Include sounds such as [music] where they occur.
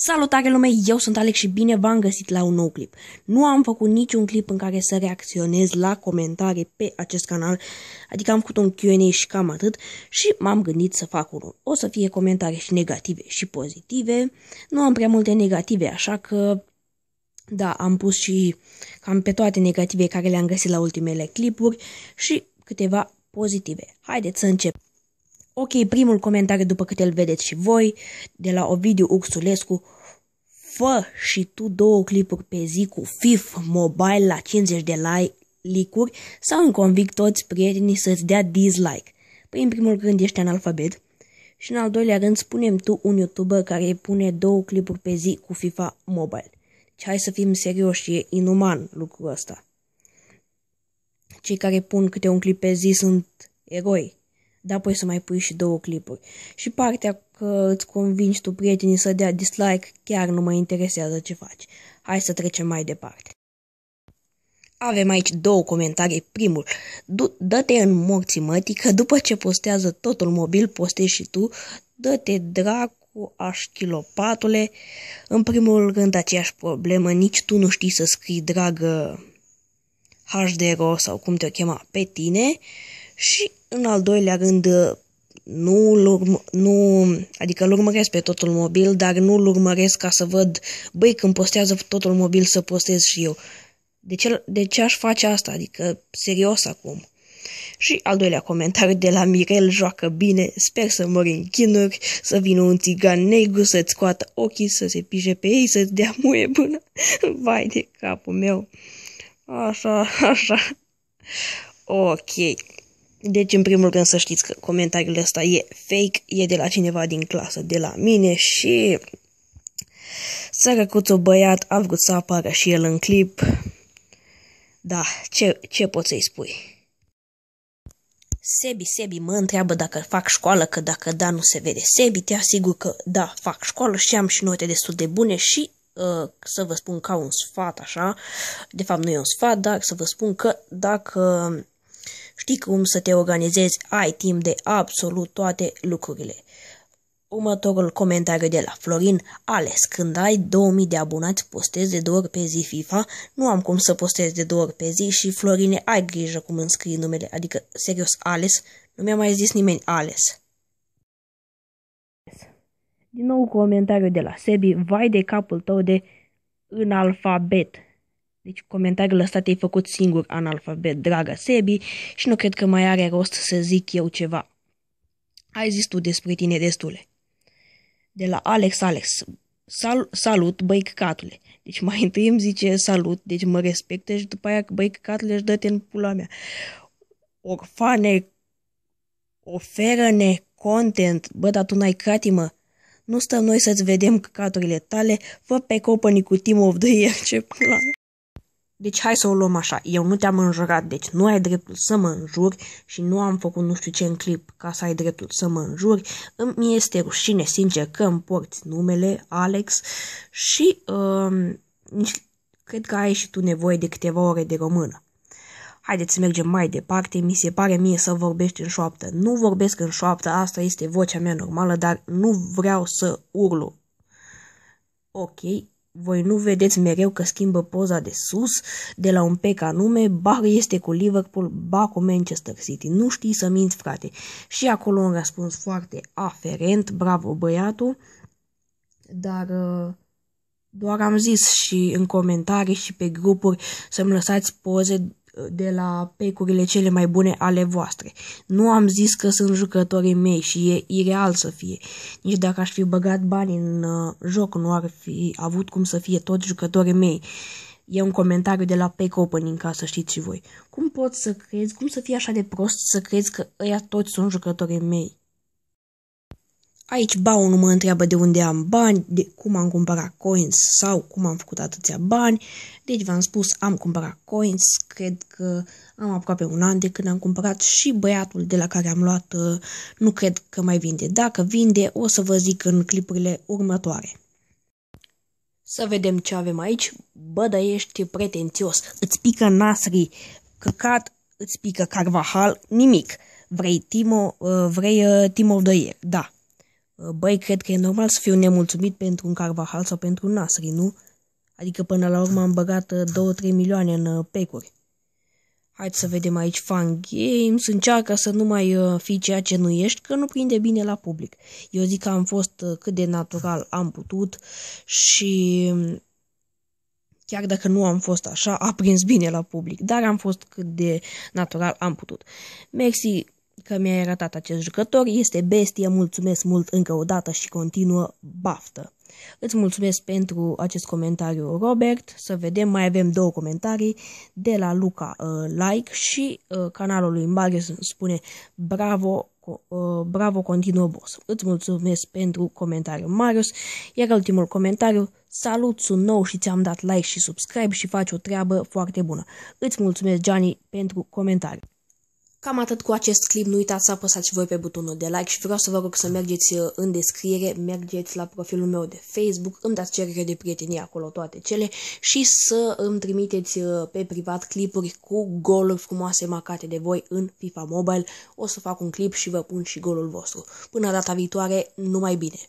Salutare lume, eu sunt Alex și bine v-am găsit la un nou clip. Nu am făcut niciun clip în care să reacționez la comentarii pe acest canal, adică am făcut un Q&A și cam atât și m-am gândit să fac unul. O să fie comentarii și negative și pozitive, nu am prea multe negative, așa că da, am pus și cam pe toate negative care le-am găsit la ultimele clipuri și câteva pozitive. Haideți să începem! Ok, primul comentariu după cât îl vedeți și voi, de la Ovidiu Uxulescu. Fă și tu două clipuri pe zi cu FIF Mobile la 50 de like-uri sau îmi convic toți prietenii să-ți dea dislike. Păi în primul rând ești analfabet și în al doilea rând spunem tu un youtuber care îi pune două clipuri pe zi cu FIFA Mobile. Ce deci, hai să fim serioși și e inuman lucrul ăsta. Cei care pun câte un clip pe zi sunt eroi de apoi să mai pui și două clipuri. Și partea că îți convingi tu prietenii să dea dislike chiar nu mă interesează ce faci. Hai să trecem mai departe. Avem aici două comentarii. Primul, dă-te în morții mătii că după ce postează totul mobil, postezi și tu, dă-te dracu, așchilopatule. În primul rând, aceeași problemă, nici tu nu știi să scrii, dragă HDRO sau cum te-o chema, pe tine. Uh, și în al doilea rând, uh, nu, nu adică îl urmăresc pe totul mobil, dar nu îl urmăresc ca să văd, băi, când postează totul mobil să postez și eu. De ce, de ce aș face asta? Adică, serios acum. Și al doilea comentariu de la Mirel joacă bine, sper să mori în chinuri, să vină un țigan negru să-ți scoată ochii, să se pije pe ei, să-ți dea muie bună. [laughs] Vai de capul meu. Așa, așa. Ok. Deci, în primul rând, să știți că comentariul ăsta e fake, e de la cineva din clasă, de la mine și... Sărăcuțul băiat a vrut să apară și el în clip. Da, ce, ce poți să-i spui? Sebi, Sebi mă întreabă dacă fac școală, că dacă da, nu se vede. Sebi, te asigur că da, fac școală și am și note destul de bune și uh, să vă spun ca un sfat așa, de fapt nu e un sfat, dar să vă spun că dacă știi cum să te organizezi, ai timp de absolut toate lucrurile. Următorul comentariu de la Florin, ales când ai 2000 de abonați, postezi de două ori pe zi FIFA, nu am cum să postez de două ori pe zi și Florine, ai grijă cum înscrii numele, adică serios, ales, nu mi-a mai zis nimeni ales. Din nou comentariu de la Sebi, vai de capul tău de în alfabet. Deci comentariul ăsta te-ai făcut singur analfabet, dragă Sebi, și nu cred că mai are rost să zic eu ceva. Ai zis tu despre tine destule. De la Alex Alex. Sal- salut, băicatule. Deci mai întâi îmi zice salut, deci mă respecte și după aia băicatule își dă-te în pula mea. Orfane, oferă-ne content. Bă, dar tu n-ai cratimă. Nu stăm noi să-ți vedem căcaturile tale, fă pe copănii cu Team of the Year, ce pula mea. Deci hai să o luăm așa, eu nu te-am înjurat, deci nu ai dreptul să mă înjuri și nu am făcut nu știu ce în clip ca să ai dreptul să mă înjuri. Îmi este rușine, sincer, că îmi porți numele Alex și uh, cred că ai și tu nevoie de câteva ore de română. Haideți să mergem mai departe, mi se pare mie să vorbești în șoaptă. Nu vorbesc în șoaptă, asta este vocea mea normală, dar nu vreau să urlu. Ok, voi nu vedeți mereu că schimbă poza de sus, de la un pec anume, ba este cu Liverpool, ba cu Manchester City. Nu știi să minți, frate. Și acolo un răspuns foarte aferent, bravo băiatul, dar uh, doar am zis și în comentarii și pe grupuri să-mi lăsați poze de la pecurile cele mai bune ale voastre. Nu am zis că sunt jucătorii mei și e ireal să fie. Nici dacă aș fi băgat bani în uh, joc, nu ar fi avut cum să fie toți jucătorii mei. E un comentariu de la Pack Opening, ca să știți și voi. Cum poți să crezi, cum să fii așa de prost să crezi că ăia toți sunt jucătorii mei? Aici ba nu mă întreabă de unde am bani, de cum am cumpărat coins sau cum am făcut atâția bani. Deci v-am spus, am cumpărat coins, cred că am aproape un an de când am cumpărat și băiatul de la care am luat uh, nu cred că mai vinde. Dacă vinde, o să vă zic în clipurile următoare. Să vedem ce avem aici. Bă, da ești pretențios. Îți pică Nasri, căcat, îți pică Carvajal, nimic. Vrei Timo, uh, vrei uh, Timo Doier, da. Uh, băi, cred că e normal să fiu nemulțumit pentru un Carvajal sau pentru un Nasri, nu? Adică până la urmă am băgat 2-3 uh, milioane în uh, pecuri. Hai să vedem aici fan games, încearcă să nu mai fii ceea ce nu ești, că nu prinde bine la public. Eu zic că am fost cât de natural am putut și um, chiar dacă nu am fost așa, a prins bine la public, dar am fost cât de natural am putut. Mersi că mi a arătat acest jucător, este bestie, mulțumesc mult încă o dată și continuă baftă. Îți mulțumesc pentru acest comentariu, Robert. Să vedem, mai avem două comentarii de la Luca uh, Like și uh, canalul lui Marius spune bravo, uh, bravo continuă boss. Îți mulțumesc pentru comentariu, Marius. Iar ultimul comentariu, salut, sunt nou și ți-am dat like și subscribe și faci o treabă foarte bună. Îți mulțumesc, Gianni, pentru comentariu. Cam atât cu acest clip, nu uitați să apăsați voi pe butonul de like și vreau să vă rog să mergeți uh, în descriere, mergeți la profilul meu de Facebook, îmi dați cerere de prietenie acolo toate cele și să îmi trimiteți uh, pe privat clipuri cu goluri frumoase macate de voi în FIFA Mobile. O să fac un clip și vă pun și golul vostru. Până data viitoare, numai bine!